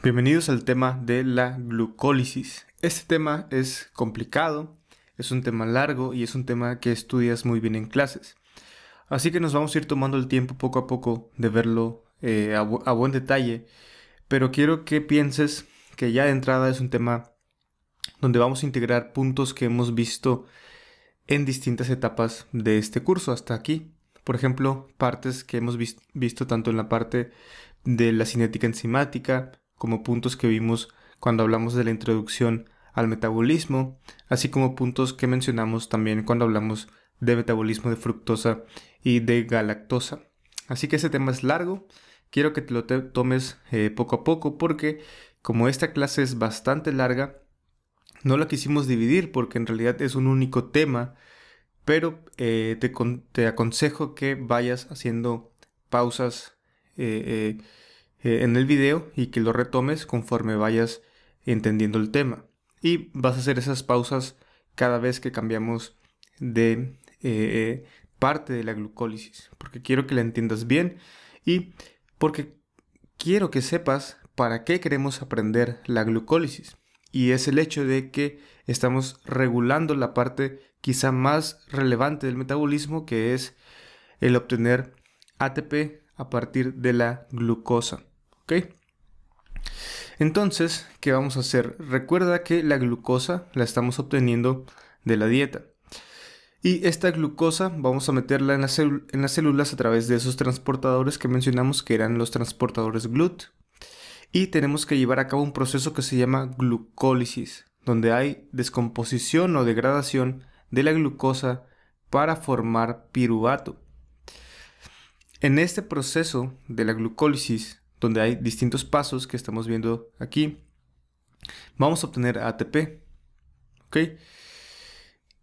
Bienvenidos al tema de la glucólisis. Este tema es complicado, es un tema largo y es un tema que estudias muy bien en clases. Así que nos vamos a ir tomando el tiempo poco a poco de verlo eh, a, buen detalle, pero quiero que pienses que ya de entrada es un tema donde vamos a integrar puntos que hemos visto en distintas etapas de este curso hasta aquí. Por ejemplo, partes que hemos visto tanto en la parte de la cinética enzimática, como puntos que vimos cuando hablamos de la introducción al metabolismo, así como puntos que mencionamos también cuando hablamos de metabolismo de fructosa y de galactosa. Así que ese tema es largo, quiero que te lo tomes eh, poco a poco porque como esta clase es bastante larga, no la quisimos dividir porque en realidad es un único tema, pero eh, te, aconsejo que vayas haciendo pausas. Eh, eh, en el video y que lo retomes conforme vayas entendiendo el tema. Y vas a hacer esas pausas cada vez que cambiamos de eh, parte de la glucólisis, porque quiero que la entiendas bien y porque quiero que sepas para qué queremos aprender la glucólisis. Y es el hecho de que estamos regulando la parte quizá más relevante del metabolismo, que es el obtener ATP a partir de la glucosa. Entonces, ¿qué vamos a hacer? Recuerda que la glucosa la estamos obteniendo de la dieta. Y esta glucosa vamos a meterla en, en las células a través de esos transportadores que mencionamos que eran los transportadores GLUT. Y tenemos que llevar a cabo un proceso que se llama glucólisis, donde hay descomposición o degradación de la glucosa para formar piruvato. En este proceso de la glucólisis donde hay distintos pasos que estamos viendo aquí, vamos a obtener ATP.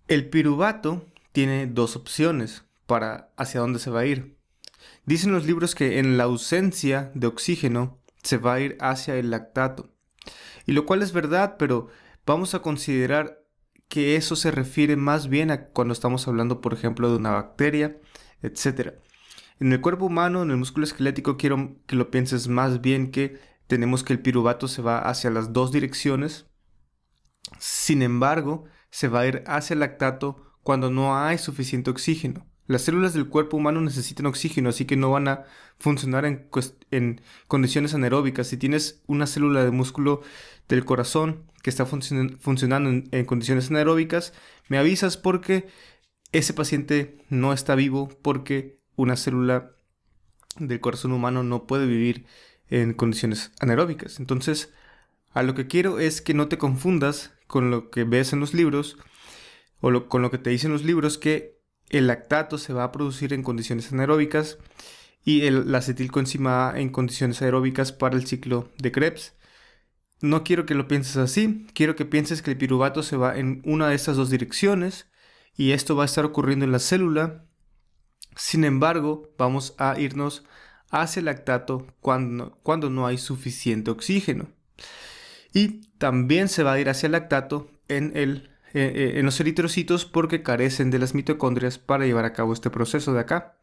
El piruvato tiene dos opciones para hacia dónde se va a ir. Dicen los libros que en la ausencia de oxígeno se va a ir hacia el lactato. Y lo cual es verdad, pero vamos a considerar que eso se refiere más bien a cuando estamos hablando, por ejemplo, de una bacteria, etc. En el cuerpo humano, en el músculo esquelético, quiero que lo pienses más bien que tenemos que el piruvato se va hacia las dos direcciones. Sin embargo, se va a ir hacia el lactato cuando no hay suficiente oxígeno. Las células del cuerpo humano necesitan oxígeno, así que no van a funcionar en, condiciones anaeróbicas. Si tienes una célula de músculo del corazón que está funcionando en, en, condiciones anaeróbicas, me avisas porque ese paciente no está vivo porque una célula del corazón humano no puede vivir en condiciones anaeróbicas. Entonces, a lo que quiero es que no te confundas con lo que ves en los libros o con lo que te dicen los libros que el lactato se va a producir en condiciones anaeróbicas y el, acetilcoenzima A en condiciones aeróbicas para el ciclo de Krebs. No quiero que lo pienses así, quiero que pienses que el piruvato se va en una de estas dos direcciones y esto va a estar ocurriendo en la célula sin embargo, vamos a irnos hacia el lactato cuando, cuando no hay suficiente oxígeno. Y también se va a ir hacia el lactato en, el, eh, eh, en los eritrocitos porque carecen de las mitocondrias para llevar a cabo este proceso de acá.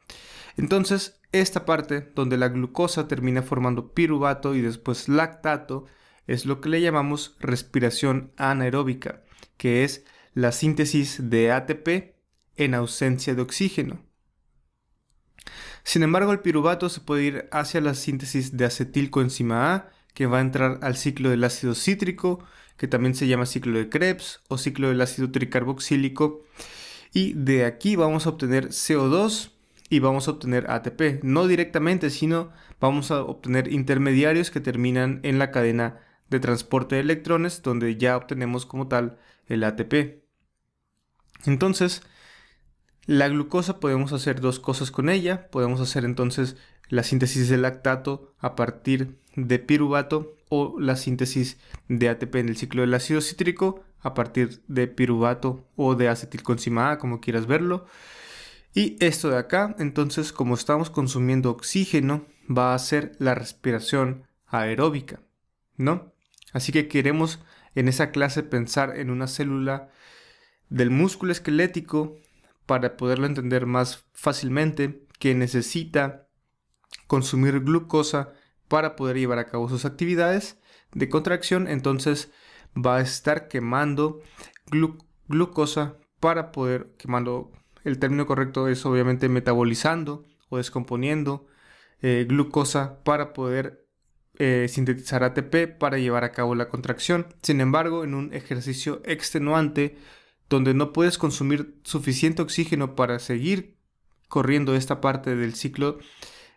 Entonces, esta parte donde la glucosa termina formando piruvato y después lactato es lo que le llamamos respiración anaeróbica, que es la síntesis de ATP en ausencia de oxígeno. Sin embargo, el piruvato se puede ir hacia la síntesis de acetilcoenzima A, que va a entrar al ciclo del ácido cítrico, que también se llama ciclo de Krebs o ciclo del ácido tricarboxílico. Y de aquí vamos a obtener CO2 y vamos a obtener ATP. No directamente, sino vamos a obtener intermediarios que terminan en la cadena de transporte de electrones, donde ya obtenemos como tal el ATP. Entonces, la glucosa podemos hacer dos cosas con ella. Podemos hacer entonces la síntesis de lactato a partir de piruvato o la síntesis de ATP en el ciclo del ácido cítrico a partir de piruvato o de acetil como quieras verlo. Y esto de acá, entonces como estamos consumiendo oxígeno, va a ser la respiración aeróbica, ¿no? Así que queremos en esa clase pensar en una célula del músculo esquelético para poderlo entender más fácilmente, que necesita consumir glucosa para poder llevar a cabo sus actividades de contracción, entonces va a estar quemando glucosa para poder quemando, el término correcto es obviamente metabolizando o descomponiendo eh, glucosa para poder eh, sintetizar ATP para llevar a cabo la contracción. Sin embargo, en un ejercicio extenuante, donde no puedes consumir suficiente oxígeno para seguir corriendo esta parte del ciclo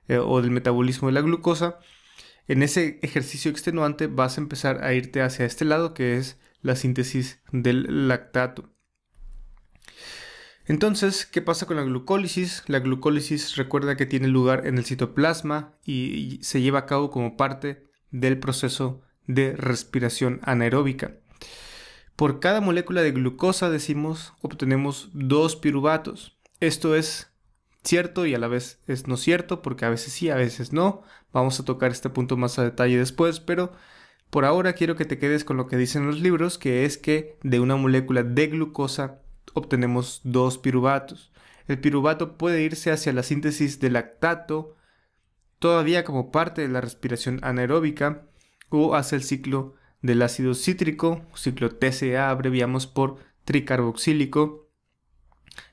eh, o del metabolismo de la glucosa, en ese ejercicio extenuante vas a empezar a irte hacia este lado que es la síntesis del lactato. Entonces, ¿qué pasa con la glucólisis? La glucólisis recuerda que tiene lugar en el citoplasma y se lleva a cabo como parte del proceso de respiración anaeróbica. Por cada molécula de glucosa, decimos, obtenemos dos piruvatos. Esto es cierto y a la vez es no cierto, porque a veces sí, a veces no. Vamos a tocar este punto más a detalle después, pero por ahora quiero que te quedes con lo que dicen los libros, que es que de una molécula de glucosa obtenemos dos piruvatos. El piruvato puede irse hacia la síntesis de lactato, todavía como parte de la respiración anaeróbica, o hacia el ciclo del ácido cítrico, ciclo TCA abreviamos por tricarboxílico,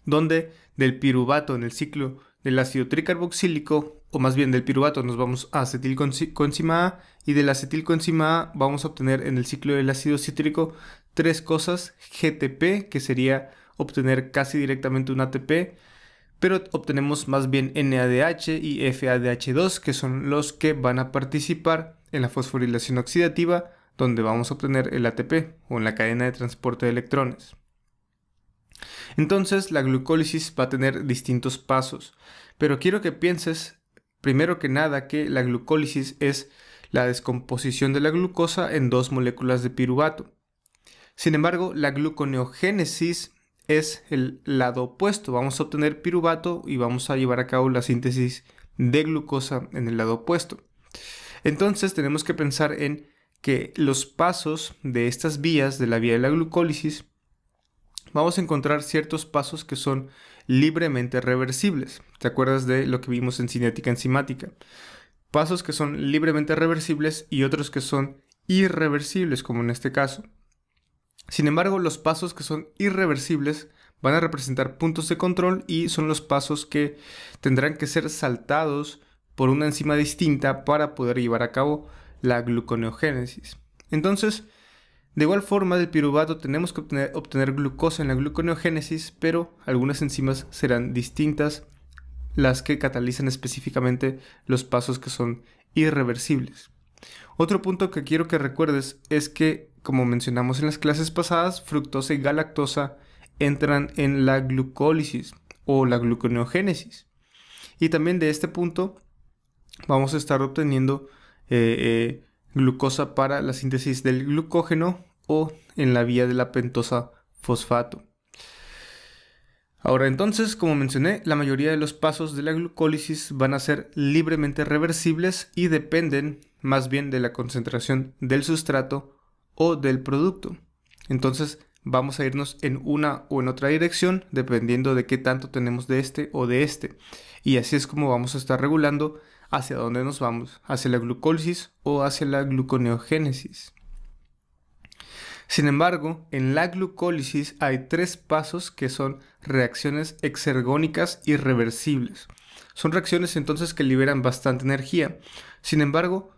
donde del piruvato en el ciclo del ácido tricarboxílico, o más bien del piruvato nos vamos a acetilcoenzima A y del acetilcoenzima A vamos a obtener en el ciclo del ácido cítrico tres cosas, GTP, que sería obtener casi directamente un ATP, pero obtenemos más bien NADH y FADH2, que son los que van a participar en la fosforilación oxidativa donde vamos a obtener el ATP o en la cadena de transporte de electrones. Entonces la glucólisis va a tener distintos pasos, pero quiero que pienses primero que nada que la glucólisis es la descomposición de la glucosa en dos moléculas de piruvato. Sin embargo, la gluconeogénesis es el lado opuesto. Vamos a obtener piruvato y vamos a llevar a cabo la síntesis de glucosa en el lado opuesto. Entonces tenemos que pensar en que los pasos de estas vías de la vía de la glucólisis vamos a encontrar ciertos pasos que son libremente reversibles. ¿Te acuerdas de lo que vimos en cinética enzimática? Pasos que son libremente reversibles y otros que son irreversibles, como en este caso. Sin embargo, los pasos que son irreversibles van a representar puntos de control y son los pasos que tendrán que ser saltados por una enzima distinta para poder llevar a cabo la gluconeogénesis. Entonces, de igual forma del piruvato tenemos que obtener, glucosa en la gluconeogénesis, pero algunas enzimas serán distintas las que catalizan específicamente los pasos que son irreversibles. Otro punto que quiero que recuerdes es que, como mencionamos en las clases pasadas, fructosa y galactosa entran en la glucólisis o la gluconeogénesis. Y también de este punto vamos a estar obteniendo eh, eh, glucosa para la síntesis del glucógeno o en la vía de la pentosa fosfato. Ahora entonces, como mencioné, la mayoría de los pasos de la glucólisis van a ser libremente reversibles y dependen más bien de la concentración del sustrato o del producto. Entonces vamos a irnos en una o en otra dirección dependiendo de qué tanto tenemos de este o de este. Y así es como vamos a estar regulando hacia dónde nos vamos, hacia la glucólisis o hacia la gluconeogénesis. Sin embargo, en la glucólisis hay tres pasos que son reacciones exergónicas irreversibles. Son reacciones entonces que liberan bastante energía. Sin embargo,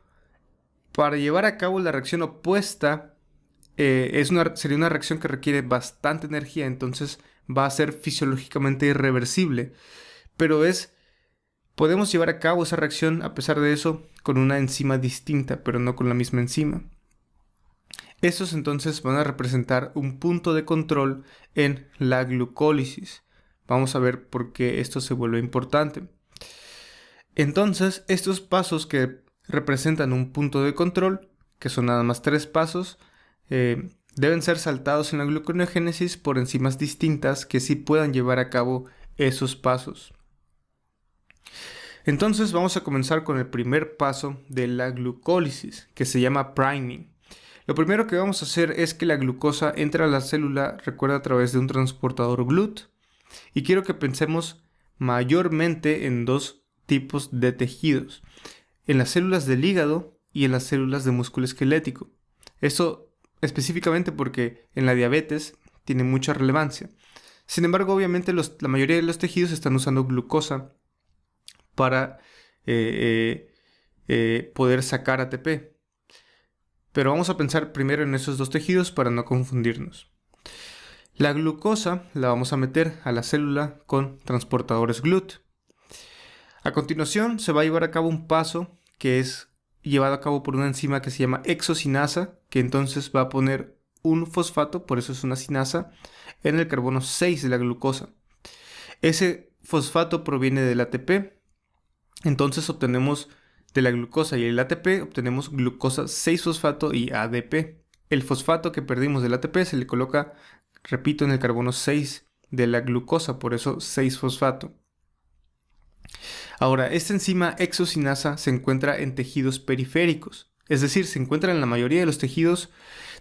para llevar a cabo la reacción opuesta, eh, es una, sería una reacción que requiere bastante energía, entonces va a ser fisiológicamente irreversible. Pero es Podemos llevar a cabo esa reacción, a pesar de eso, con una enzima distinta, pero no con la misma enzima. Estos entonces van a representar un punto de control en la glucólisis. Vamos a ver por qué esto se vuelve importante. Entonces, estos pasos que representan un punto de control, que son nada más tres pasos, eh, deben ser saltados en la gluconeogénesis por enzimas distintas que sí puedan llevar a cabo esos pasos. Entonces vamos a comenzar con el primer paso de la glucólisis, que se llama priming. Lo primero que vamos a hacer es que la glucosa entra a la célula, recuerda, a través de un transportador GLUT. Y quiero que pensemos mayormente en dos tipos de tejidos, en las células del hígado y en las células de músculo esquelético. Eso específicamente porque en la diabetes tiene mucha relevancia. Sin embargo, obviamente la mayoría de los tejidos están usando glucosa para eh, eh, eh, poder sacar ATP. Pero vamos a pensar primero en esos dos tejidos para no confundirnos. La glucosa la vamos a meter a la célula con transportadores GLUT. A continuación se va a llevar a cabo un paso que es llevado a cabo por una enzima que se llama exosinasa, que entonces va a poner un fosfato, por eso es una cinasa, en el carbono 6 de la glucosa. Ese fosfato proviene del ATP entonces obtenemos de la glucosa y el ATP, obtenemos glucosa 6-fosfato y ADP. El fosfato que perdimos del ATP se le coloca, repito, en el carbono 6 de la glucosa, por eso 6-fosfato. Ahora, esta enzima exocinasa se encuentra en tejidos periféricos, es decir, se encuentra en la mayoría de los tejidos,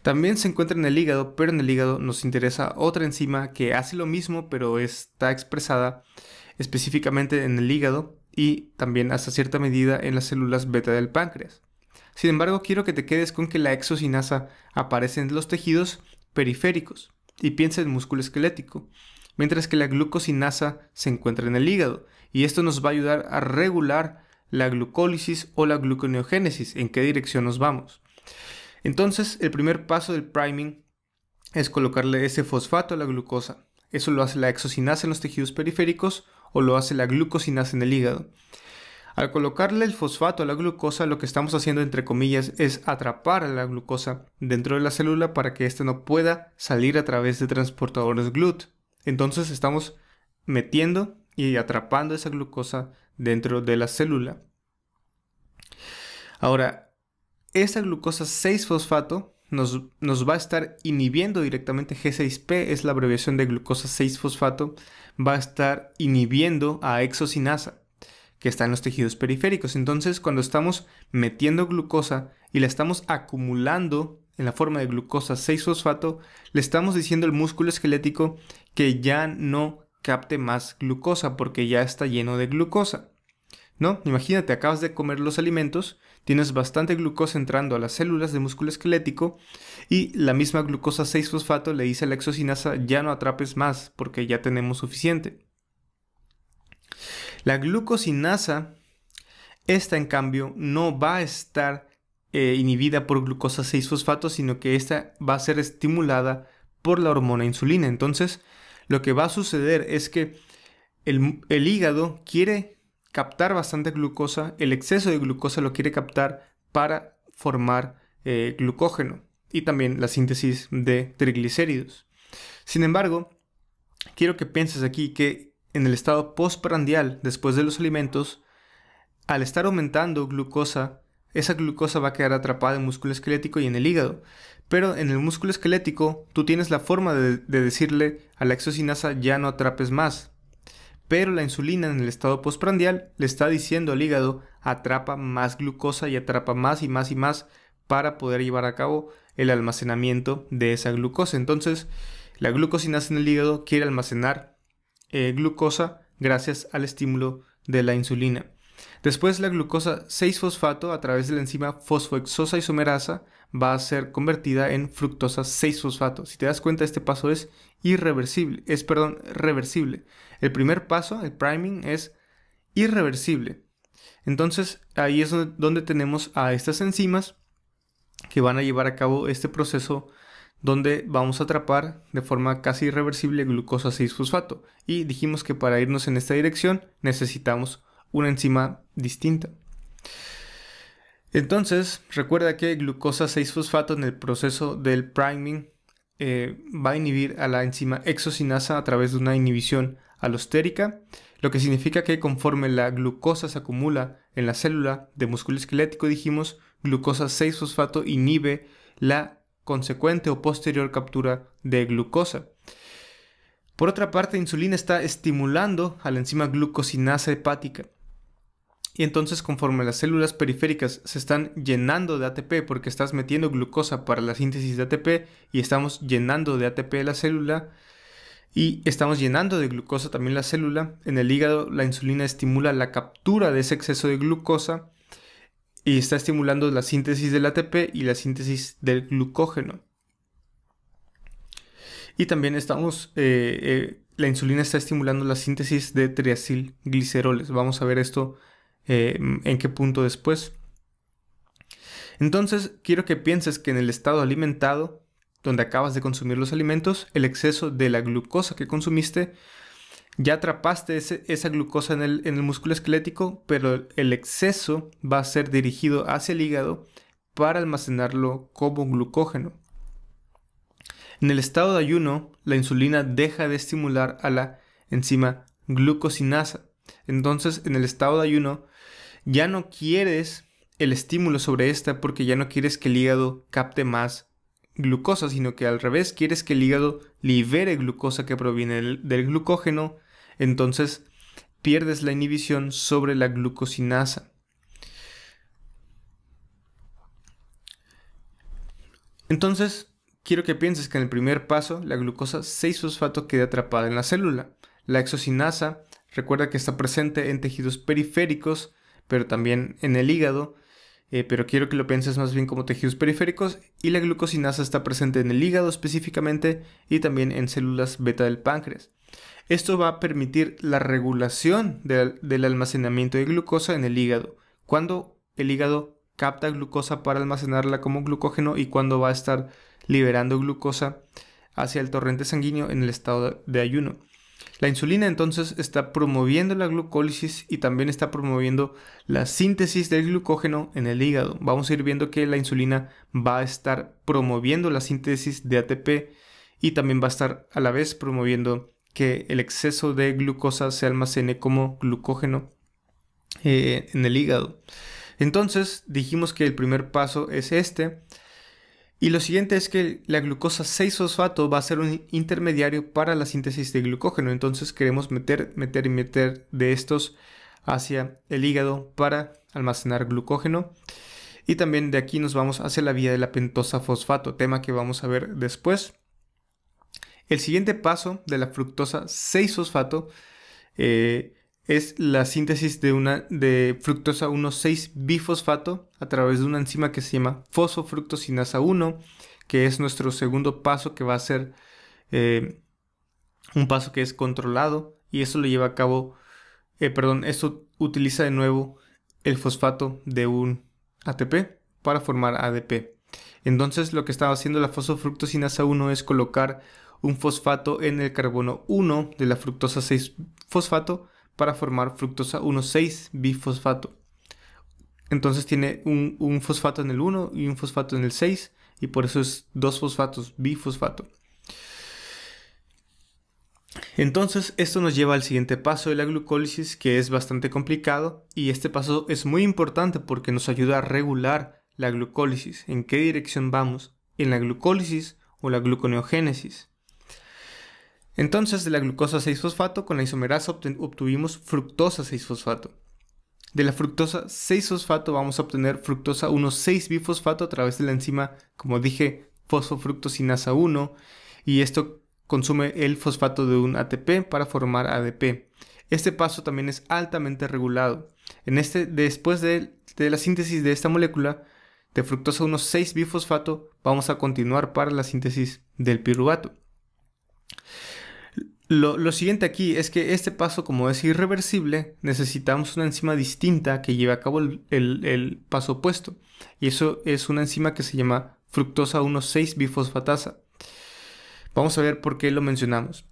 también se encuentra en el hígado, pero en el hígado nos interesa otra enzima que hace lo mismo, pero está expresada específicamente en el hígado, y también hasta cierta medida en las células beta del páncreas. Sin embargo, quiero que te quedes con que la exocinasa aparece en los tejidos periféricos y piensa en músculo esquelético, mientras que la glucosinasa se encuentra en el hígado y esto nos va a ayudar a regular la glucólisis o la gluconeogénesis, en qué dirección nos vamos. Entonces, el primer paso del priming es colocarle ese fosfato a la glucosa. Eso lo hace la exocinasa en los tejidos periféricos o lo hace la glucosinasa en el hígado. Al colocarle el fosfato a la glucosa, lo que estamos haciendo entre comillas es atrapar a la glucosa dentro de la célula para que ésta no pueda salir a través de transportadores GLUT. Entonces estamos metiendo y atrapando esa glucosa dentro de la célula. Ahora, esta glucosa 6-fosfato nos, va a estar inhibiendo directamente G6P, es la abreviación de glucosa 6-fosfato, va a estar inhibiendo a exocinasa que está en los tejidos periféricos. Entonces, cuando estamos metiendo glucosa y la estamos acumulando en la forma de glucosa 6-fosfato, le estamos diciendo al músculo esquelético que ya no capte más glucosa porque ya está lleno de glucosa. ¿No? Imagínate, acabas de comer los alimentos tienes bastante glucosa entrando a las células de músculo esquelético y la misma glucosa 6-fosfato le dice a la exocinasa ya no atrapes más porque ya tenemos suficiente. La glucosinasa, esta en cambio, no va a estar eh, inhibida por glucosa 6-fosfato, sino que esta va a ser estimulada por la hormona insulina. Entonces, lo que va a suceder es que el hígado quiere captar bastante glucosa, el exceso de glucosa lo quiere captar para formar eh, glucógeno y también la síntesis de triglicéridos. Sin embargo, quiero que pienses aquí que en el estado posprandial después de los alimentos, al estar aumentando glucosa, esa glucosa va a quedar atrapada en el músculo esquelético y en el hígado. Pero en el músculo esquelético, tú tienes la forma de, de decirle a la exocinasa ya no atrapes más, pero la insulina en el estado postprandial le está diciendo al hígado atrapa más glucosa y atrapa más y más y más para poder llevar a cabo el almacenamiento de esa glucosa. Entonces, la glucosina en el hígado quiere almacenar eh, glucosa gracias al estímulo de la insulina. Después la glucosa 6-fosfato a través de la enzima fosfoexosa isomerasa va a ser convertida en fructosa 6-fosfato. Si te das cuenta este paso es irreversible, es perdón, reversible. El primer paso, el priming es irreversible. Entonces ahí es donde tenemos a estas enzimas que van a llevar a cabo este proceso donde vamos a atrapar de forma casi irreversible glucosa 6-fosfato. Y dijimos que para irnos en esta dirección necesitamos una enzima distinta. Entonces, recuerda que glucosa 6-fosfato en el proceso del priming eh, va a inhibir a la enzima exocinasa a través de una inhibición alostérica, lo que significa que conforme la glucosa se acumula en la célula de músculo esquelético, dijimos, glucosa 6-fosfato inhibe la consecuente o posterior captura de glucosa. Por otra parte, insulina está estimulando a la enzima glucosinasa hepática, y entonces conforme las células periféricas se están llenando de ATP porque estás metiendo glucosa para la síntesis de ATP y estamos llenando de ATP la célula y estamos llenando de glucosa también la célula, en el hígado la insulina estimula la captura de ese exceso de glucosa y está estimulando la síntesis del ATP y la síntesis del glucógeno. Y también estamos, eh, eh, la insulina está estimulando la síntesis de triacilgliceroles. Vamos a ver esto eh, en qué punto después. Entonces, quiero que pienses que en el estado alimentado, donde acabas de consumir los alimentos, el exceso de la glucosa que consumiste, ya atrapaste esa glucosa en el, en el músculo esquelético, pero el exceso va a ser dirigido hacia el hígado para almacenarlo como glucógeno. En el estado de ayuno, la insulina deja de estimular a la enzima glucosinasa. Entonces, en el estado de ayuno, ya no quieres el estímulo sobre esta porque ya no quieres que el hígado capte más glucosa, sino que al revés quieres que el hígado libere glucosa que proviene del, glucógeno, entonces pierdes la inhibición sobre la glucosinasa. Entonces, quiero que pienses que en el primer paso la glucosa 6-fosfato queda atrapada en la célula. La exocinasa, recuerda que está presente en tejidos periféricos, pero también en el hígado. Eh, pero quiero que lo pienses más bien como tejidos periféricos y la glucosinasa está presente en el hígado específicamente y también en células beta del páncreas. Esto va a permitir la regulación del almacenamiento de glucosa en el hígado. Cuando el hígado capta glucosa para almacenarla como glucógeno y cuando va a estar liberando glucosa hacia el torrente sanguíneo en el estado de ayuno. La insulina entonces está promoviendo la glucólisis y también está promoviendo la síntesis del glucógeno en el hígado. Vamos a ir viendo que la insulina va a estar promoviendo la síntesis de ATP y también va a estar a la vez promoviendo que el exceso de glucosa se almacene como glucógeno eh, en el hígado. Entonces dijimos que el primer paso es este, y lo siguiente es que la glucosa 6-fosfato va a ser un intermediario para la síntesis de glucógeno. Entonces queremos meter, meter y meter de estos hacia el hígado para almacenar glucógeno. Y también de aquí nos vamos hacia la vía de la pentosa fosfato, tema que vamos a ver después. El siguiente paso de la fructosa 6-fosfato es la síntesis de, una, de fructosa 1,6 bifosfato a través de una enzima que se llama fosfofructosinasa 1, que es nuestro segundo paso que va a ser eh, un paso que es controlado y eso lo lleva a cabo, eh, perdón, esto utiliza de nuevo el fosfato de un ATP para formar ADP. Entonces lo que estaba haciendo la fosofructosinasa 1 es colocar un fosfato en el carbono 1 de la fructosa 6 fosfato para formar fructosa 1,6 bifosfato. Entonces tiene un, un, fosfato en el 1 y un fosfato en el 6 y por eso es dos fosfatos, bifosfato. Entonces esto nos lleva al siguiente paso de la glucólisis que es bastante complicado y este paso es muy importante porque nos ayuda a regular la glucólisis, en qué dirección vamos, en la glucólisis o la gluconeogénesis. Entonces, de la glucosa 6-fosfato con la isomerasa obtuvimos fructosa 6-fosfato. De la fructosa 6-fosfato vamos a obtener fructosa 1,6-bifosfato a través de la enzima, como dije, fosfofructosinasa 1, y esto consume el fosfato de un ATP para formar ADP. Este paso también es altamente regulado. En este, después de, la síntesis de esta molécula de fructosa 1,6-bifosfato, vamos a continuar para la síntesis del piruvato. Lo, siguiente aquí es que este paso, como es irreversible, necesitamos una enzima distinta que lleve a cabo el, paso opuesto. Y eso es una enzima que se llama fructosa 1,6-bifosfatasa. Vamos a ver por qué lo mencionamos.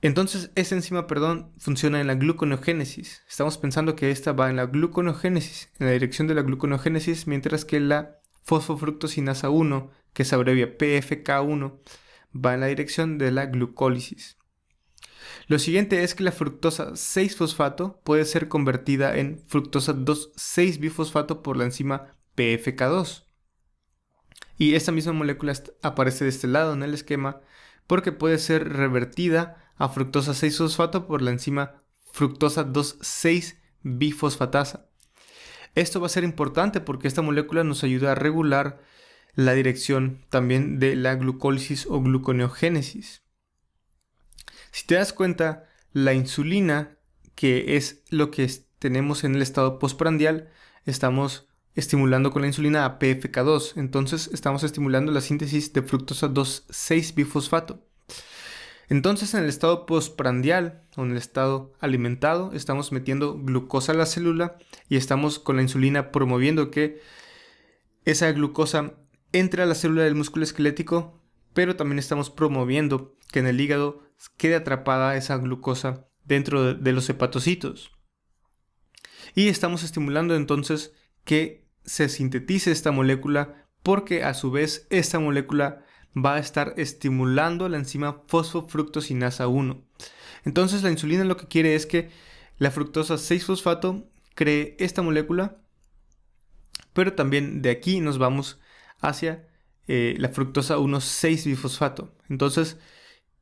Entonces, esa enzima, perdón, funciona en la gluconeogénesis. Estamos pensando que esta va en la gluconeogénesis, en la dirección de la gluconeogénesis, mientras que la fosfofructosinasa 1, que se abrevia PFK1, va en la dirección de la glucólisis. Lo siguiente es que la fructosa 6-fosfato puede ser convertida en fructosa 2,6-bifosfato por la enzima PFK2. Y esta misma molécula aparece de este lado en el esquema porque puede ser revertida a fructosa 6-fosfato por la enzima fructosa 2,6-bifosfatasa. Esto va a ser importante porque esta molécula nos ayuda a regular la dirección también de la glucólisis o gluconeogénesis. Si te das cuenta, la insulina, que es lo que tenemos en el estado postprandial, estamos estimulando con la insulina a PFK2. Entonces estamos estimulando la síntesis de fructosa 2,6-bifosfato. Entonces en el estado postprandial o en el estado alimentado estamos metiendo glucosa a la célula y estamos con la insulina promoviendo que esa glucosa entre a la célula del músculo esquelético, pero también estamos promoviendo que en el hígado quede atrapada esa glucosa dentro de, los hepatocitos. Y estamos estimulando entonces que se sintetice esta molécula porque a su vez esta molécula va a estar estimulando la enzima fosfofructosinasa 1. Entonces la insulina lo que quiere es que la fructosa 6-fosfato cree esta molécula, pero también de aquí nos vamos hacia eh, la fructosa 1,6 bifosfato. Entonces,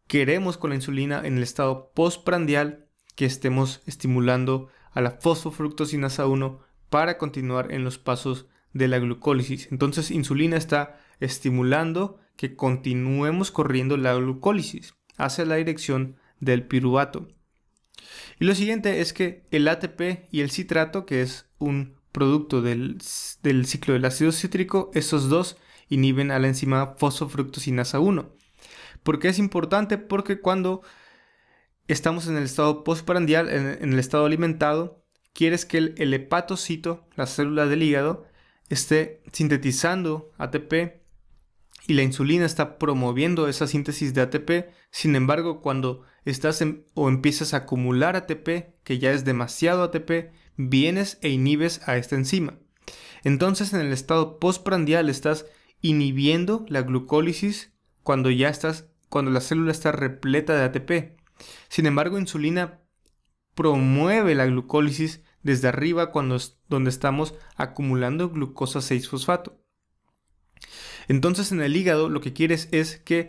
queremos con la insulina en el estado postprandial que estemos estimulando a la fosfofructosinasa 1 para continuar en los pasos de la glucólisis. Entonces, insulina está estimulando que continuemos corriendo la glucólisis hacia la dirección del piruvato. Y lo siguiente es que el ATP y el citrato, que es un producto del, ciclo del ácido cítrico, esos dos inhiben a la enzima fosfofructosinasa 1 ¿Por qué es importante? Porque cuando estamos en el estado posprandial, en, el estado alimentado, quieres que el, hepatocito, la célula del hígado, esté sintetizando ATP y la insulina está promoviendo esa síntesis de ATP. Sin embargo, cuando estás o empiezas a acumular ATP, que ya es demasiado ATP, vienes e inhibes a esta enzima. Entonces, en el estado posprandial estás inhibiendo la glucólisis cuando ya estás, cuando la célula está repleta de ATP. Sin embargo, insulina promueve la glucólisis desde arriba cuando donde estamos acumulando glucosa 6-fosfato. Entonces en el hígado lo que quieres es que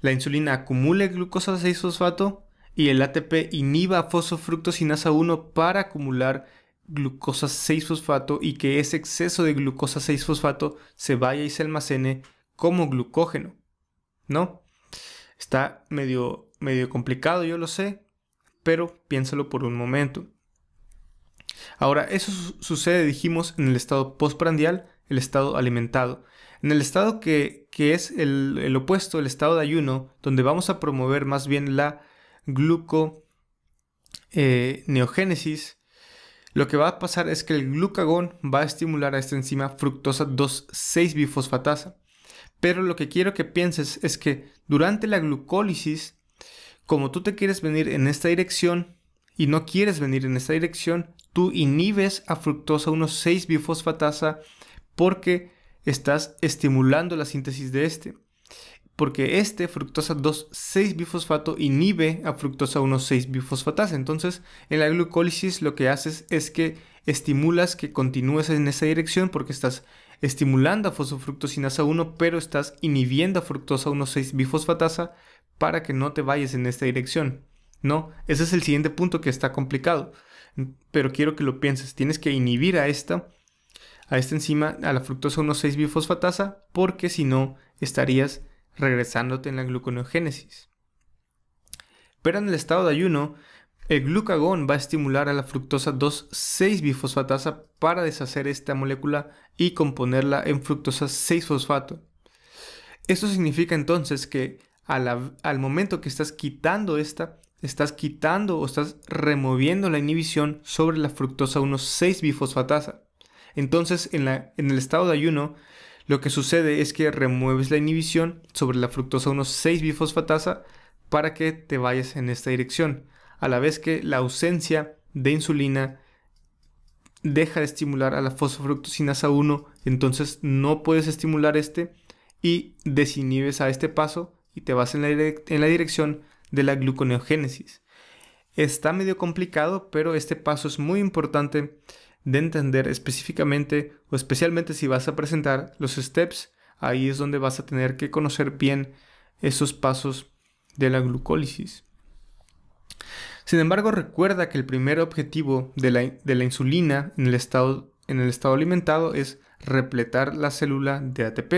la insulina acumule glucosa 6-fosfato y el ATP inhiba fosofructosinasa 1 para acumular glucosa 6-fosfato y que ese exceso de glucosa 6-fosfato se vaya y se almacene como glucógeno. ¿no? Está medio, medio complicado, yo lo sé, pero piénsalo por un momento. Ahora, eso sucede, dijimos, en el estado postprandial, el estado alimentado. En el estado que, es el, el, opuesto, el estado de ayuno, donde vamos a promover más bien la gluconeogénesis, eh, lo que va a pasar es que el glucagón va a estimular a esta enzima fructosa 2,6 bifosfatasa. Pero lo que quiero que pienses es que durante la glucólisis, como tú te quieres venir en esta dirección y no quieres venir en esta dirección, tú inhibes a fructosa 1,6 bifosfatasa porque estás estimulando la síntesis de este. Porque este fructosa 2,6 bifosfato inhibe a fructosa 1,6 bifosfatasa. Entonces, en la glucólisis lo que haces es que estimulas que continúes en esa dirección porque estás estimulando a fosfofructosinasa 1, pero estás inhibiendo a fructosa 1,6 bifosfatasa para que no te vayas en esta dirección. No, ese es el siguiente punto que está complicado, pero quiero que lo pienses. Tienes que inhibir a esta, a esta enzima, a la fructosa 1,6 bifosfatasa, porque si no estarías regresándote en la gluconeogénesis. Pero en el estado de ayuno, el glucagón va a estimular a la fructosa 2,6-bifosfatasa para deshacer esta molécula y componerla en fructosa 6-fosfato. Esto significa entonces que al, momento que estás quitando esta, estás quitando o estás removiendo la inhibición sobre la fructosa 1,6-bifosfatasa. Entonces, en, en, el estado de ayuno, lo que sucede es que remueves la inhibición sobre la fructosa 1,6-bifosfatasa para que te vayas en esta dirección a la vez que la ausencia de insulina deja de estimular a la a 1, entonces no puedes estimular este y desinhibes a este paso y te vas en la dirección de la gluconeogénesis. Está medio complicado, pero este paso es muy importante de entender específicamente o especialmente si vas a presentar los steps, ahí es donde vas a tener que conocer bien esos pasos de la glucólisis. Sin embargo, recuerda que el primer objetivo de la, insulina en el, estado, en el estado alimentado es repletar la célula de ATP.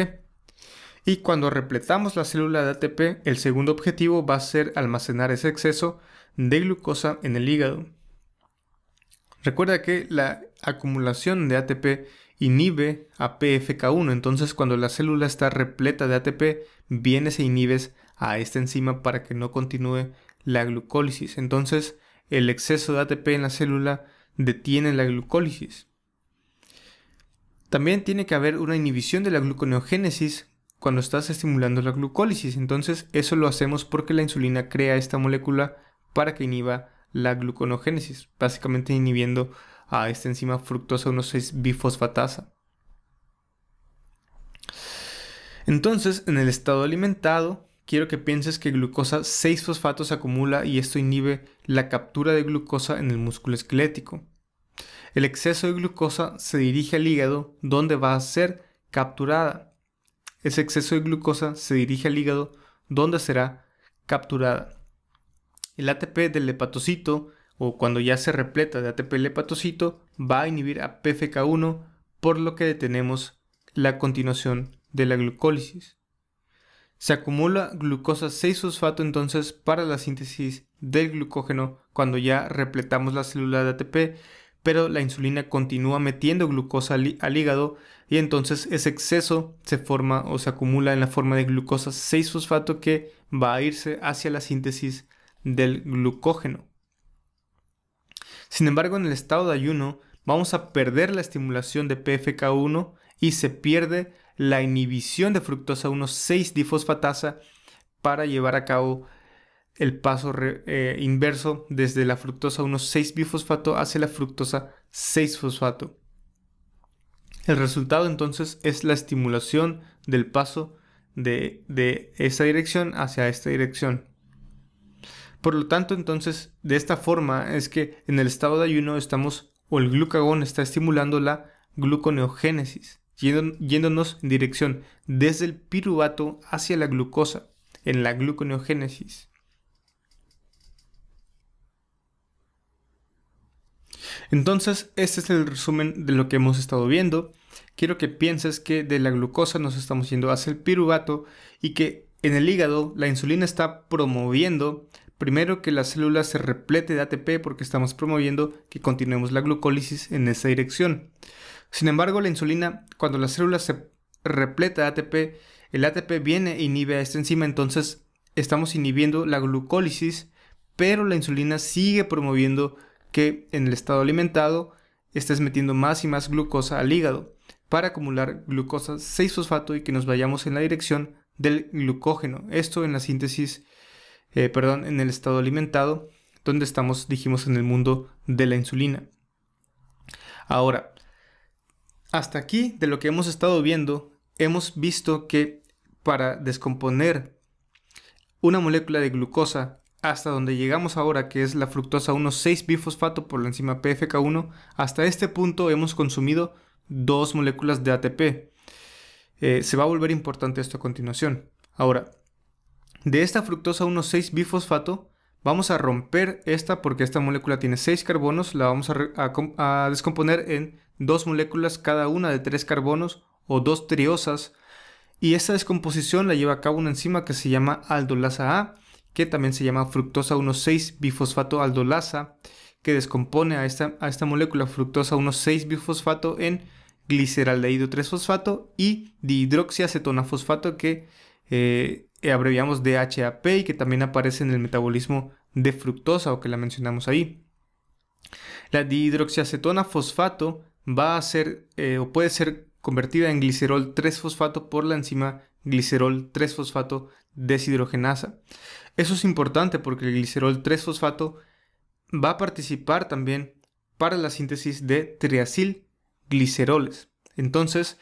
Y cuando repletamos la célula de ATP, el segundo objetivo va a ser almacenar ese exceso de glucosa en el hígado. Recuerda que la acumulación de ATP inhibe a PFK1, entonces cuando la célula está repleta de ATP, vienes e inhibes a esta enzima para que no continúe la glucólisis. Entonces, el exceso de ATP en la célula detiene la glucólisis. También tiene que haber una inhibición de la gluconeogénesis cuando estás estimulando la glucólisis. Entonces, eso lo hacemos porque la insulina crea esta molécula para que inhiba la gluconeogénesis, básicamente inhibiendo a esta enzima fructosa 1,6 bifosfatasa. Entonces, en el estado alimentado, quiero que pienses que glucosa 6-fosfato se acumula y esto inhibe la captura de glucosa en el músculo esquelético. El exceso de glucosa se dirige al hígado donde va a ser capturada. Ese exceso de glucosa se dirige al hígado donde será capturada. El ATP del hepatocito o cuando ya se repleta de ATP el hepatocito va a inhibir a PFK1 por lo que detenemos la continuación de la glucólisis. Se acumula glucosa 6-fosfato entonces para la síntesis del glucógeno cuando ya repletamos la célula de ATP, pero la insulina continúa metiendo glucosa al hígado y entonces ese exceso se forma o se acumula en la forma de glucosa 6-fosfato que va a irse hacia la síntesis del glucógeno. Sin embargo, en el estado de ayuno vamos a perder la estimulación de PFK1 y se pierde la inhibición de fructosa 1,6 difosfatasa para llevar a cabo el paso eh, inverso desde la fructosa 1,6 bifosfato hacia la fructosa 6 fosfato. El resultado entonces es la estimulación del paso de, de esta dirección hacia esta dirección. Por lo tanto, entonces, de esta forma es que en el estado de ayuno estamos, o el glucagón está estimulando la gluconeogénesis yéndonos en dirección desde el piruvato hacia la glucosa en la gluconeogénesis. Entonces, este es el resumen de lo que hemos estado viendo. Quiero que pienses que de la glucosa nos estamos yendo hacia el piruvato y que en el hígado la insulina está promoviendo primero que la célula se replete de ATP porque estamos promoviendo que continuemos la glucólisis en esa dirección. Sin embargo, la insulina, cuando la célula se repleta de ATP, el ATP viene e inhibe a esta enzima, entonces estamos inhibiendo la glucólisis, pero la insulina sigue promoviendo que en el estado alimentado estés metiendo más y más glucosa al hígado para acumular glucosa 6-fosfato y que nos vayamos en la dirección del glucógeno. Esto en la síntesis, eh, perdón, en el estado alimentado, donde estamos, dijimos, en el mundo de la insulina. Ahora, hasta aquí de lo que hemos estado viendo, hemos visto que para descomponer una molécula de glucosa hasta donde llegamos ahora, que es la fructosa 1,6-bifosfato por la enzima PFK1, hasta este punto hemos consumido dos moléculas de ATP. Eh, se va a volver importante esto a continuación. Ahora, de esta fructosa 1,6-bifosfato, vamos a romper esta porque esta molécula tiene 6 carbonos, la vamos a descomponer en dos moléculas cada una de tres carbonos o dos triosas, y esta descomposición la lleva a cabo una enzima que se llama aldolasa A, que también se llama fructosa 1,6 bifosfato aldolasa, que descompone a esta, a esta molécula fructosa 1,6 bifosfato en gliceraldehído 3-fosfato y dihidroxiacetona fosfato que eh, abreviamos DHAP y que también aparece en el metabolismo de fructosa o que la mencionamos ahí. La dihidroxiacetona fosfato va a ser eh, o puede ser convertida en glicerol 3-fosfato por la enzima glicerol 3-fosfato deshidrogenasa. Eso es importante porque el glicerol 3-fosfato va a participar también para la síntesis de triacilgliceroles. Entonces,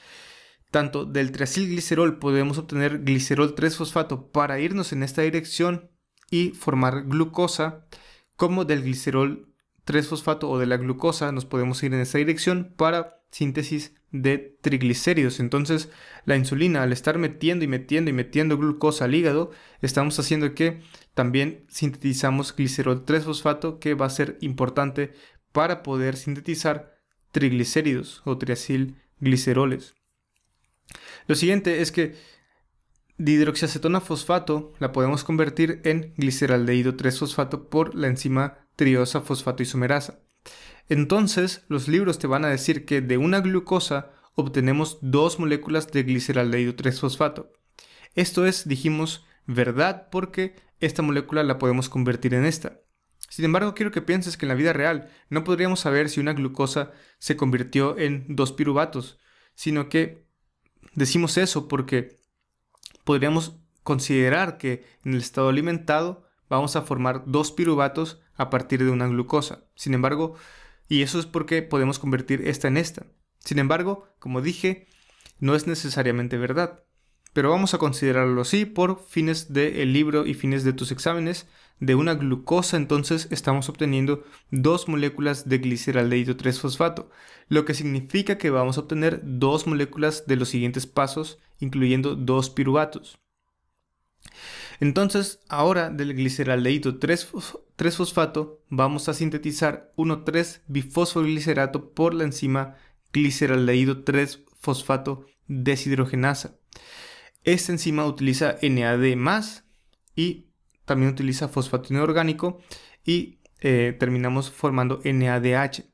tanto del triacilglicerol podemos obtener glicerol 3-fosfato para irnos en esta dirección y formar glucosa, como del glicerol 3-fosfato o de la glucosa, nos podemos ir en esa dirección para síntesis de triglicéridos. Entonces, la insulina, al estar metiendo y metiendo y metiendo glucosa al hígado, estamos haciendo que también sintetizamos glicerol 3-fosfato, que va a ser importante para poder sintetizar triglicéridos o triacilgliceroles. Lo siguiente es que Dihidroxiacetona fosfato la podemos convertir en gliceraldehído 3-fosfato por la enzima triosa fosfato Entonces, los libros te van a decir que de una glucosa obtenemos dos moléculas de gliceraldehído 3-fosfato. Esto es, dijimos, verdad porque esta molécula la podemos convertir en esta. Sin embargo, quiero que pienses que en la vida real no podríamos saber si una glucosa se convirtió en dos piruvatos, sino que decimos eso porque podríamos considerar que en el estado alimentado vamos a formar dos piruvatos a partir de una glucosa. Sin embargo, y eso es porque podemos convertir esta en esta. Sin embargo, como dije, no es necesariamente verdad. Pero vamos a considerarlo así por fines del libro y fines de tus exámenes. De una glucosa entonces estamos obteniendo dos moléculas de gliceraldehído 3-fosfato, lo que significa que vamos a obtener dos moléculas de los siguientes pasos incluyendo dos piruvatos. Entonces, ahora del gliceraldehído 3-fosfato vamos a sintetizar 1,3-bifosfoglicerato por la enzima gliceraldehído 3-fosfato deshidrogenasa. Esta enzima utiliza NAD más y también utiliza fosfato inorgánico y eh, terminamos formando NADH.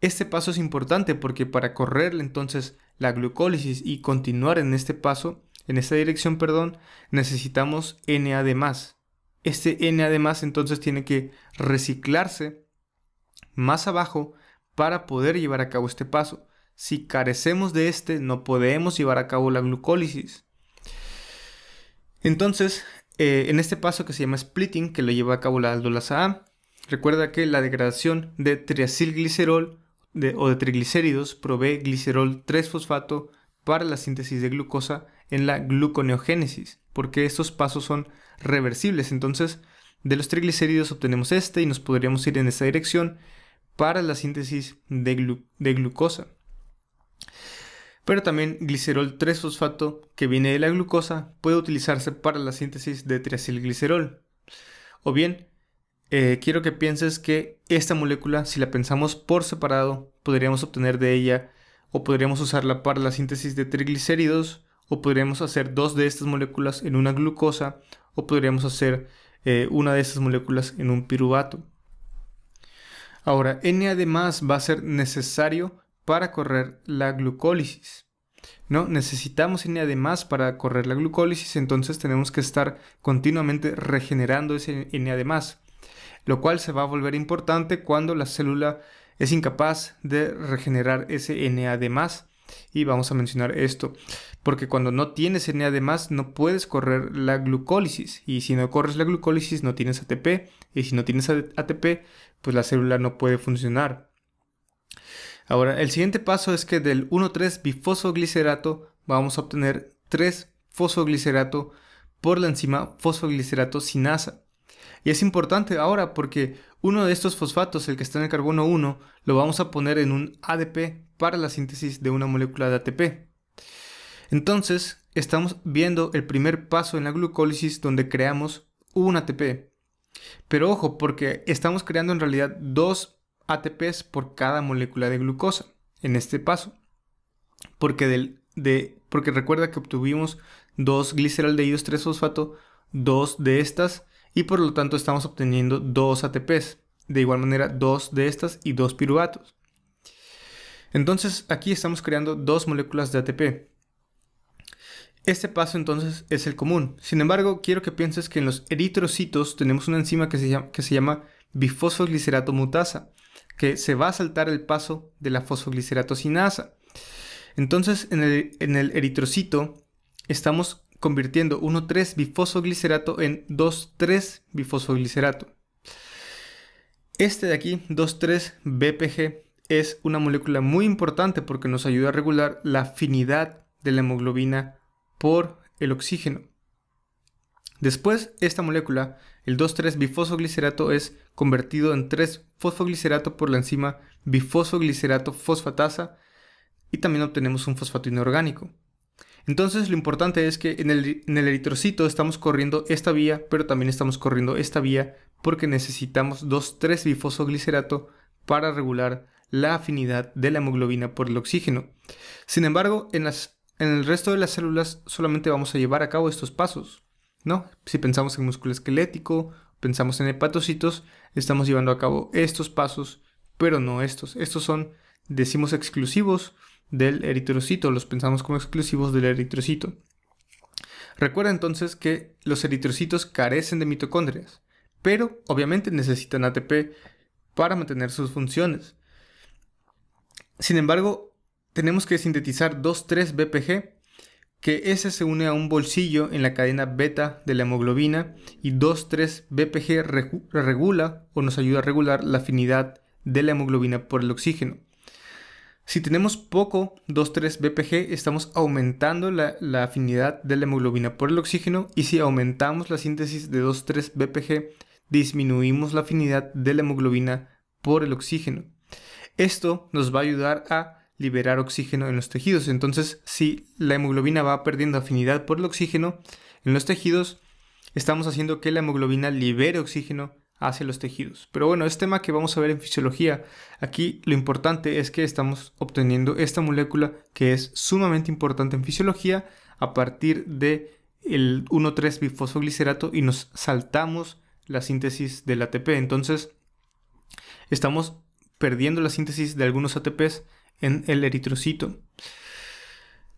Este paso es importante porque para correrle entonces la glucólisis y continuar en este paso, en esta dirección, perdón, necesitamos NAD Este NAD entonces tiene que reciclarse más abajo para poder llevar a cabo este paso. Si carecemos de este, no podemos llevar a cabo la glucólisis. Entonces, eh, en este paso que se llama splitting, que lo lleva a cabo la aldolasa A, recuerda que la degradación de triacilglicerol de, o de triglicéridos provee glicerol 3-fosfato para la síntesis de glucosa en la gluconeogénesis, porque estos pasos son reversibles. Entonces, de los triglicéridos obtenemos este y nos podríamos ir en esa dirección para la síntesis de, de glucosa. Pero también glicerol 3-fosfato, que viene de la glucosa, puede utilizarse para la síntesis de triacilglicerol. O bien, eh, quiero que pienses que esta molécula, si la pensamos por separado, podríamos obtener de ella o podríamos usarla para la síntesis de triglicéridos o podríamos hacer dos de estas moléculas en una glucosa o podríamos hacer eh, una de estas moléculas en un piruvato. Ahora, N además va a ser necesario para correr la glucólisis. ¿no? Necesitamos N además para correr la glucólisis, entonces tenemos que estar continuamente regenerando ese N además lo cual se va a volver importante cuando la célula es incapaz de regenerar ese NA de Y vamos a mencionar esto, porque cuando no tienes NA de no puedes correr la glucólisis. Y si no corres la glucólisis no tienes ATP. Y si no tienes ATP, pues la célula no puede funcionar. Ahora, el siguiente paso es que del 1,3 bifosfoglicerato vamos a obtener 3 fosfoglicerato por la enzima fosoglicerato sinasa. Y es importante ahora porque uno de estos fosfatos, el que está en el carbono 1, lo vamos a poner en un ADP para la síntesis de una molécula de ATP. Entonces, estamos viendo el primer paso en la glucólisis donde creamos un ATP. Pero ojo, porque estamos creando en realidad dos ATPs por cada molécula de glucosa en este paso. Porque, del, de, porque recuerda que obtuvimos dos gliceraldehídos 3 fosfato, dos de estas y por lo tanto estamos obteniendo dos ATPs. De igual manera, dos de estas y dos piruvatos. Entonces aquí estamos creando dos moléculas de ATP. Este paso entonces es el común. Sin embargo, quiero que pienses que en los eritrocitos tenemos una enzima que se llama, que bifosfoglicerato mutasa, que se va a saltar el paso de la fosfoglicerato sinasa. Entonces en el, en el eritrocito estamos convirtiendo 1,3-bifosoglicerato en 2,3-bifosoglicerato. Este de aquí, 2,3-BPG, es una molécula muy importante porque nos ayuda a regular la afinidad de la hemoglobina por el oxígeno. Después, esta molécula, el 2,3-bifosoglicerato, es convertido en 3-fosfoglicerato por la enzima bifosoglicerato fosfatasa y también obtenemos un fosfato inorgánico. Entonces lo importante es que en el, eritrocito estamos corriendo esta vía, pero también estamos corriendo esta vía porque necesitamos 2,3-bifosoglicerato para regular la afinidad de la hemoglobina por el oxígeno. Sin embargo, en, en el resto de las células solamente vamos a llevar a cabo estos pasos. ¿no? Si pensamos en músculo esquelético, pensamos en hepatocitos, estamos llevando a cabo estos pasos, pero no estos. Estos son, decimos, exclusivos del eritrocito, los pensamos como exclusivos del eritrocito. Recuerda entonces que los eritrocitos carecen de mitocondrias, pero obviamente necesitan ATP para mantener sus funciones. Sin embargo, tenemos que sintetizar 2,3-BPG, que ese se une a un bolsillo en la cadena beta de la hemoglobina y 2,3-BPG regula o nos ayuda a regular la afinidad de la hemoglobina por el oxígeno. Si tenemos poco 2,3 BPG, estamos aumentando la, afinidad de la hemoglobina por el oxígeno y si aumentamos la síntesis de 2,3 BPG, disminuimos la afinidad de la hemoglobina por el oxígeno. Esto nos va a ayudar a liberar oxígeno en los tejidos. Entonces, si la hemoglobina va perdiendo afinidad por el oxígeno en los tejidos, estamos haciendo que la hemoglobina libere oxígeno hacia los tejidos. Pero bueno, es tema que vamos a ver en fisiología. Aquí lo importante es que estamos obteniendo esta molécula que es sumamente importante en fisiología a partir de el 1,3 bifosfoglicerato y nos saltamos la síntesis del ATP. Entonces, estamos perdiendo la síntesis de algunos ATPs en el eritrocito.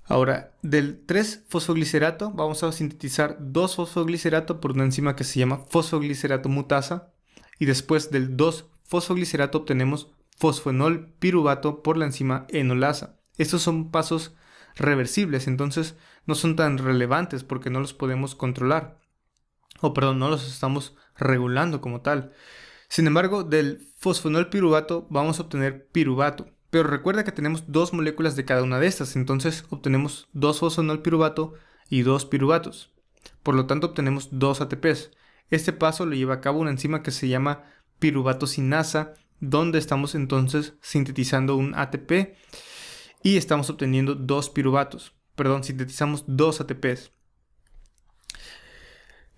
Ahora, del 3-fosfoglicerato vamos a sintetizar 2-fosfoglicerato por una enzima que se llama fosfoglicerato mutasa y después del 2-fosfoglicerato obtenemos fosfenol piruvato por la enzima enolasa. Estos son pasos reversibles, entonces no son tan relevantes porque no los podemos controlar. O perdón, no los estamos regulando como tal. Sin embargo, del fosfenol piruvato vamos a obtener piruvato. Pero recuerda que tenemos dos moléculas de cada una de estas, entonces obtenemos dos fosfenol piruvato y dos piruvatos. Por lo tanto, obtenemos dos ATPs. Este paso lo lleva a cabo una enzima que se llama piruvato donde estamos entonces sintetizando un ATP y estamos obteniendo dos piruvatos. Perdón, sintetizamos dos ATPs.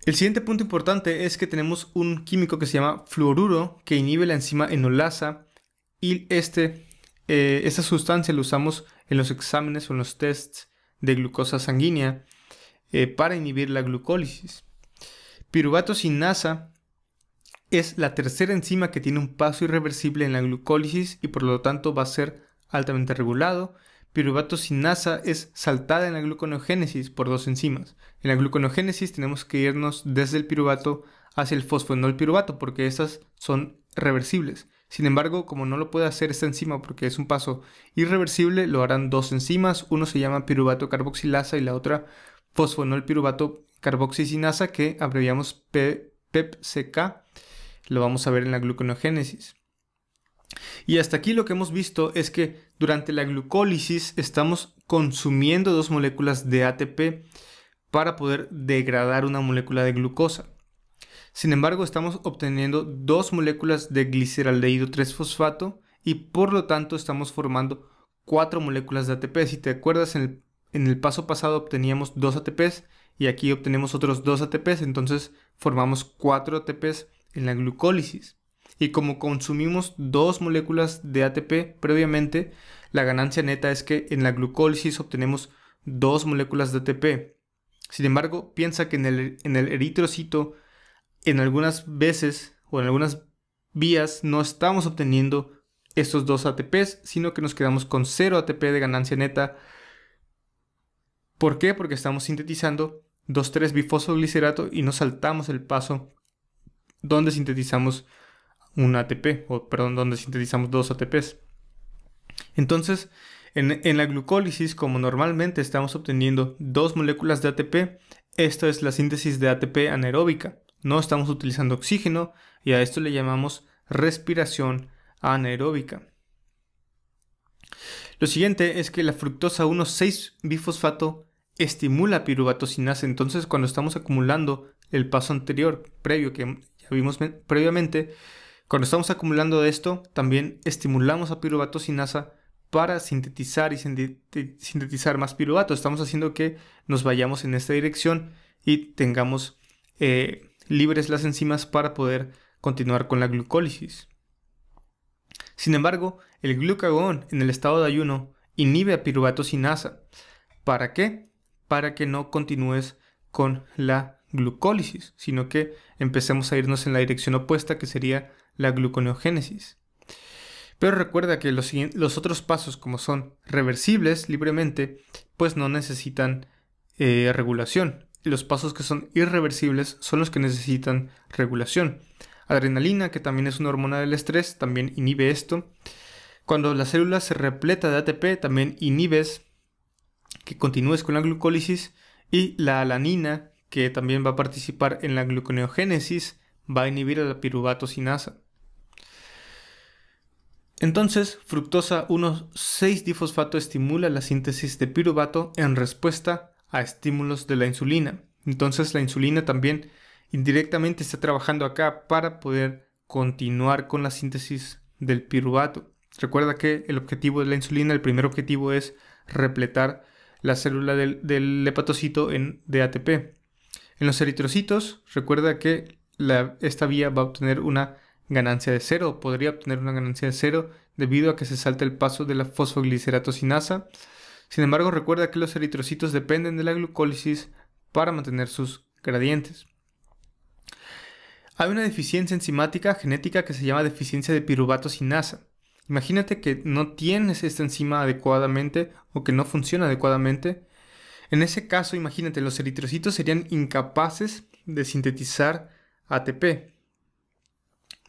El siguiente punto importante es que tenemos un químico que se llama fluoruro que inhibe la enzima enolasa y este, eh, esta sustancia la usamos en los exámenes o en los tests de glucosa sanguínea eh, para inhibir la glucólisis. Piruvato sinasa es la tercera enzima que tiene un paso irreversible en la glucólisis y por lo tanto va a ser altamente regulado. Piruvato sinasa es saltada en la gluconeogénesis por dos enzimas. En la gluconeogénesis tenemos que irnos desde el piruvato hacia el fosfenol porque esas son reversibles. Sin embargo, como no lo puede hacer esta enzima porque es un paso irreversible, lo harán dos enzimas. Uno se llama piruvato carboxilasa y la otra pirubato carboxicinasa que abreviamos PEPCK. Lo vamos a ver en la gluconogénesis. Y hasta aquí lo que hemos visto es que durante la glucólisis estamos consumiendo dos moléculas de ATP para poder degradar una molécula de glucosa. Sin embargo, estamos obteniendo dos moléculas de gliceraldehído 3-fosfato y por lo tanto estamos formando cuatro moléculas de ATP. Si te acuerdas, en el, en el paso pasado obteníamos dos ATPs y aquí obtenemos otros dos ATPs, entonces formamos cuatro ATPs en la glucólisis. Y como consumimos dos moléculas de ATP previamente, la ganancia neta es que en la glucólisis obtenemos dos moléculas de ATP. Sin embargo, piensa que en el, eritrocito, en algunas veces o en algunas vías, no estamos obteniendo estos dos ATPs, sino que nos quedamos con cero ATP de ganancia neta. ¿Por qué? Porque estamos sintetizando 2,3 bifosfoglicerato y nos saltamos el paso donde sintetizamos un ATP, o perdón, donde sintetizamos dos ATPs. Entonces, en, en, la glucólisis, como normalmente estamos obteniendo dos moléculas de ATP, esta es la síntesis de ATP anaeróbica. No estamos utilizando oxígeno y a esto le llamamos respiración anaeróbica. Lo siguiente es que la fructosa 1,6 bifosfato estimula piruvato Entonces, cuando estamos acumulando el paso anterior, previo que ya vimos previamente, cuando estamos acumulando esto, también estimulamos a piruvato para sintetizar y sintetizar más piruvato. Estamos haciendo que nos vayamos en esta dirección y tengamos eh, libres las enzimas para poder continuar con la glucólisis. Sin embargo, el glucagón en el estado de ayuno inhibe a piruvato ¿Para qué? para que no continúes con la glucólisis, sino que empecemos a irnos en la dirección opuesta que sería la gluconeogénesis. Pero recuerda que los, otros pasos, como son reversibles libremente, pues no necesitan eh, regulación. Los pasos que son irreversibles son los que necesitan regulación. Adrenalina, que también es una hormona del estrés, también inhibe esto. Cuando la célula se repleta de ATP, también inhibes que continúes con la glucólisis y la alanina, que también va a participar en la gluconeogénesis, va a inhibir a la sinasa Entonces, fructosa 1,6-difosfato estimula la síntesis de piruvato en respuesta a estímulos de la insulina. Entonces, la insulina también indirectamente está trabajando acá para poder continuar con la síntesis del piruvato. Recuerda que el objetivo de la insulina, el primer objetivo es repletar la célula del, hepatocito en, de ATP. En los eritrocitos, recuerda que esta vía va a obtener una ganancia de cero, podría obtener una ganancia de cero debido a que se salta el paso de la fosfogliceratocinasa. Sin embargo, recuerda que los eritrocitos dependen de la glucólisis para mantener sus gradientes. Hay una deficiencia enzimática genética que se llama deficiencia de piruvato Imagínate que no tienes esta enzima adecuadamente o que no funciona adecuadamente. En ese caso, imagínate, los eritrocitos serían incapaces de sintetizar ATP.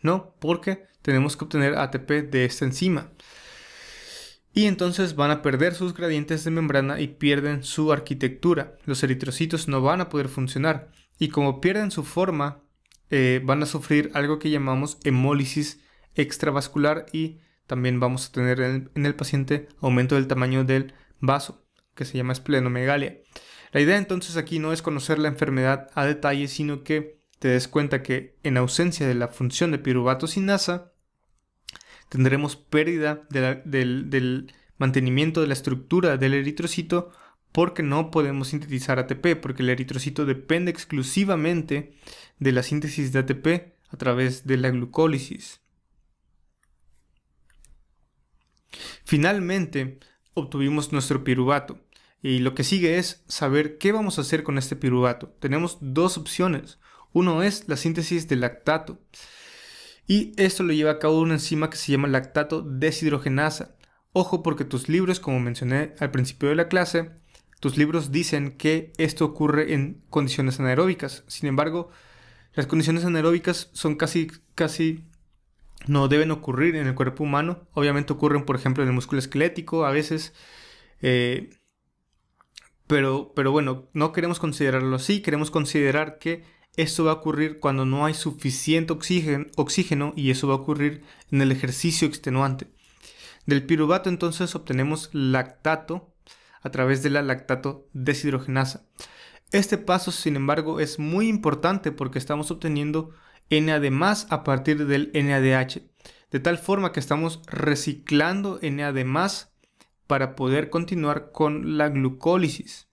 ¿No? Porque tenemos que obtener ATP de esta enzima. Y entonces van a perder sus gradientes de membrana y pierden su arquitectura. Los eritrocitos no van a poder funcionar. Y como pierden su forma, eh, van a sufrir algo que llamamos hemólisis extravascular y también vamos a tener en el paciente aumento del tamaño del vaso, que se llama esplenomegalia. La idea entonces aquí no es conocer la enfermedad a detalle, sino que te des cuenta que en ausencia de la función de piruvato sinasa, tendremos pérdida del mantenimiento de la estructura del eritrocito porque no podemos sintetizar ATP, porque el eritrocito depende exclusivamente de la síntesis de ATP a través de la glucólisis. Finalmente, obtuvimos nuestro piruvato. Y lo que sigue es saber qué vamos a hacer con este piruvato. Tenemos dos opciones. Uno es la síntesis de lactato. Y esto lo lleva a cabo una enzima que se llama lactato deshidrogenasa. Ojo porque tus libros, como mencioné al principio de la clase, tus libros dicen que esto ocurre en condiciones anaeróbicas. Sin embargo, las condiciones anaeróbicas son casi, casi no deben ocurrir en el cuerpo humano. Obviamente ocurren, por ejemplo, en el músculo esquelético a veces. Eh, pero, pero bueno, no queremos considerarlo así, queremos considerar que esto va a ocurrir cuando no hay suficiente oxígeno, oxígeno y eso va a ocurrir en el ejercicio extenuante. Del piruvato entonces obtenemos lactato a través de la lactato deshidrogenasa. Este paso, sin embargo, es muy importante porque estamos obteniendo NAD+, más a partir del NADH, de tal forma que estamos reciclando NAD más para poder continuar con la glucólisis.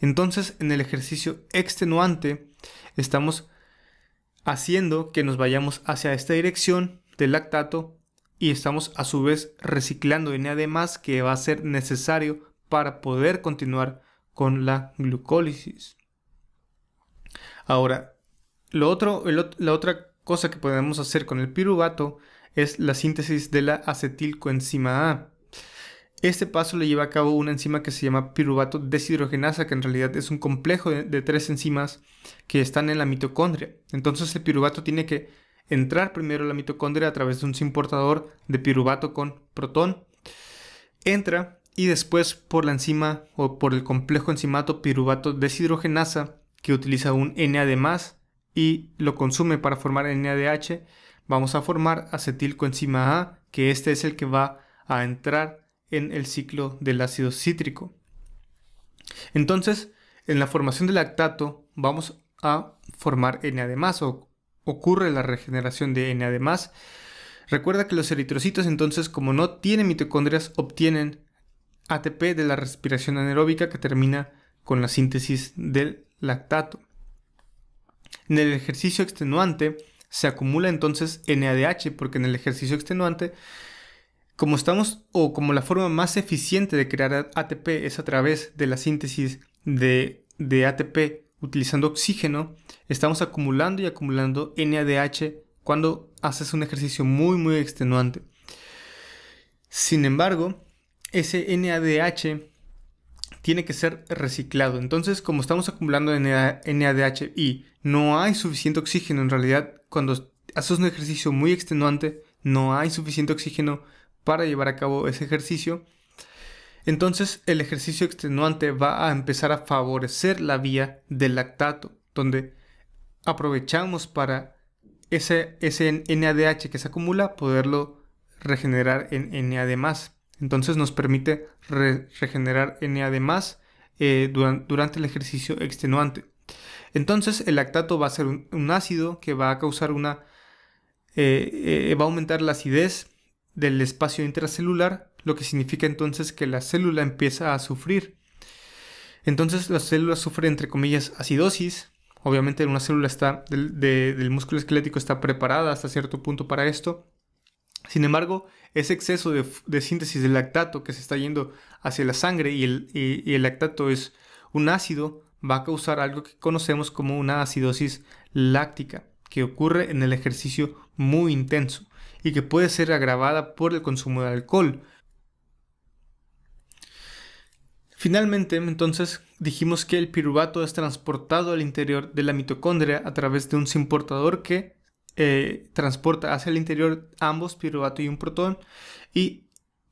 Entonces, en el ejercicio extenuante, estamos haciendo que nos vayamos hacia esta dirección del lactato y estamos a su vez reciclando NAD más que va a ser necesario para poder continuar con la glucólisis. Ahora, otro, la otra cosa que podemos hacer con el piruvato es la síntesis de la acetilcoenzima A. Este paso le lleva a cabo una enzima que se llama piruvato deshidrogenasa, que en realidad es un complejo de, tres enzimas que están en la mitocondria. Entonces el piruvato tiene que entrar primero a la mitocondria a través de un importador de piruvato con protón. Entra y después por la enzima o por el complejo enzimato piruvato deshidrogenasa que utiliza un NAD+, más y lo consume para formar NADH, vamos a formar acetilcoenzima A, que este es el que va a entrar en el ciclo del ácido cítrico. Entonces, en la formación del lactato vamos a formar NAD+, o ocurre la regeneración de NAD+. Recuerda que los eritrocitos entonces, como no tienen mitocondrias, obtienen ATP de la respiración anaeróbica que termina con la síntesis del lactato. En el ejercicio extenuante se acumula entonces NADH, porque en el ejercicio extenuante, como estamos o como la forma más eficiente de crear ATP es a través de la síntesis de, ATP utilizando oxígeno, estamos acumulando y acumulando NADH cuando haces un ejercicio muy muy extenuante. Sin embargo, ese NADH tiene que ser reciclado. Entonces, como estamos acumulando NADH y no hay suficiente oxígeno, en realidad, cuando haces un ejercicio muy extenuante, no hay suficiente oxígeno para llevar a cabo ese ejercicio. Entonces, el ejercicio extenuante va a empezar a favorecer la vía del lactato, donde aprovechamos para ese, NADH que se acumula, poderlo regenerar en NAD entonces nos permite regenerar NAD más eh, durante, el ejercicio extenuante. Entonces el lactato va a ser un, ácido que va a causar una... Eh, eh, va a aumentar la acidez del espacio intracelular, lo que significa entonces que la célula empieza a sufrir. Entonces la célula sufre entre comillas acidosis. Obviamente una célula está del músculo esquelético está preparada hasta cierto punto para esto, sin embargo, ese exceso de, síntesis de lactato que se está yendo hacia la sangre y el, el lactato es un ácido, va a causar algo que conocemos como una acidosis láctica, que ocurre en el ejercicio muy intenso y que puede ser agravada por el consumo de alcohol. Finalmente, entonces, dijimos que el piruvato es transportado al interior de la mitocondria a través de un simportador que eh, transporta hacia el interior ambos piruvato y un protón. Y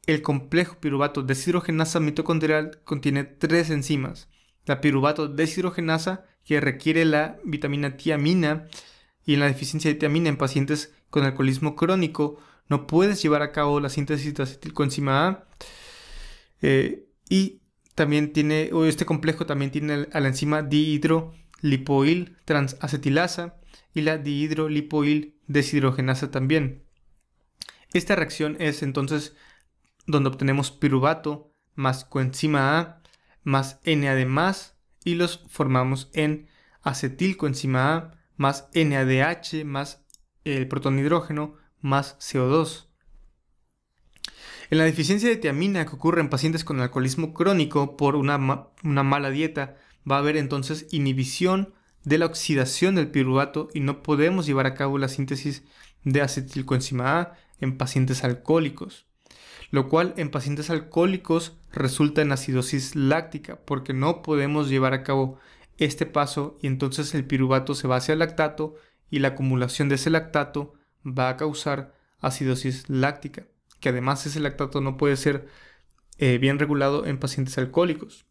el complejo piruvato deshidrogenasa mitocondrial contiene tres enzimas. La piruvato deshidrogenasa, que requiere la vitamina tiamina, y en la deficiencia de tiamina en pacientes con alcoholismo crónico, no puedes llevar a cabo la síntesis de acetilcoenzima A. Eh, y también tiene, este complejo también tiene a la enzima dihidrolipoil transacetilasa, y la dihidrolipoil deshidrogenasa también. Esta reacción es entonces donde obtenemos piruvato más coenzima A más NAD+, y los formamos en acetilcoenzima A más NADH más el proton hidrógeno más CO2. En la deficiencia de tiamina que ocurre en pacientes con alcoholismo crónico por una, una mala dieta, va a haber entonces inhibición de la oxidación del piruvato y no podemos llevar a cabo la síntesis de acetilcoenzima A en pacientes alcohólicos, lo cual en pacientes alcohólicos resulta en acidosis láctica porque no podemos llevar a cabo este paso y entonces el piruvato se va hacia el lactato y la acumulación de ese lactato va a causar acidosis láctica, que además ese lactato no puede ser eh, bien regulado en pacientes alcohólicos.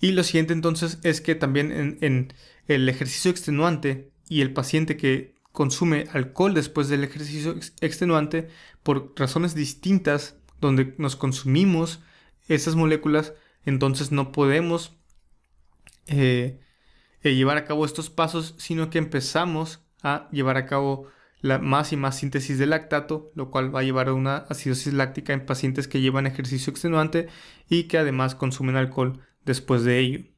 Y lo siguiente entonces es que también en, el ejercicio extenuante y el paciente que consume alcohol después del ejercicio extenuante por razones distintas donde nos consumimos esas moléculas, entonces no podemos eh, eh, llevar a cabo estos pasos, sino que empezamos a llevar a cabo la más y más síntesis de lactato, lo cual va a llevar a una acidosis láctica en pacientes que llevan ejercicio extenuante y que además consumen alcohol después de ello.